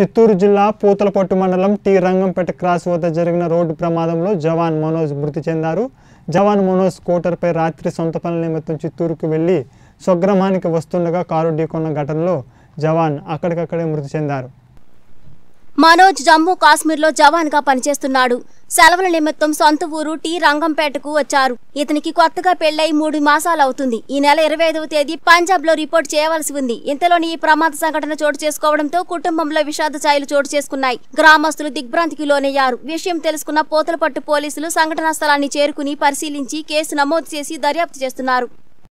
చిత్తూరు జిల్లా పూతలపట్టు మండలం tea Rangampeta cross వద్ద జరిగిన రోడ్డు ప్రమాదంలో జవాన్ మనోజ్ మృతి చెందారు జవాన్ మనోజ్ స్కూటర్పై రాత్రి సొంత పనుల నిమిత్తం చిత్తూరుకు వెళ్లి స్వగ్రామానికి వస్తుండగా కారు ఢీకొన్న ఘటనలో జవాన్ అక్కడికక్కడే మృతి చెందారు మనోజ్ జమ్మూ కాశ్మీర్లో జవాన్గా పనిచేస్తున్నాడు సెలవుల నిమిత్తం సొంత ఊరు టీ రంగంపేటకు వచ్చారు ఇతనికి కొత్తగా పెళ్లై మూడు మాసాలవుతుంది ఈ నెల ఇరవై ఐదవ తేదీ పంజాబ్లో రిపోర్ట్ చేయవలసి ఉంది ఇంతలోని ఈ ప్రమాద సంఘటన చోటు చేసుకోవడంతో కుటుంబంలో విషాద ఛాయలు చోటు చేసుకున్నాయి గ్రామస్తులు దిగ్భ్రాంతికి లోనయ్యారు విషయం తెలుసుకున్న పోతలపట్టు పోలీసులు సంఘటనా స్థలాన్ని చేరుకుని పరిశీలించి కేసు నమోదు చేసి దర్యాప్తు చేస్తున్నారు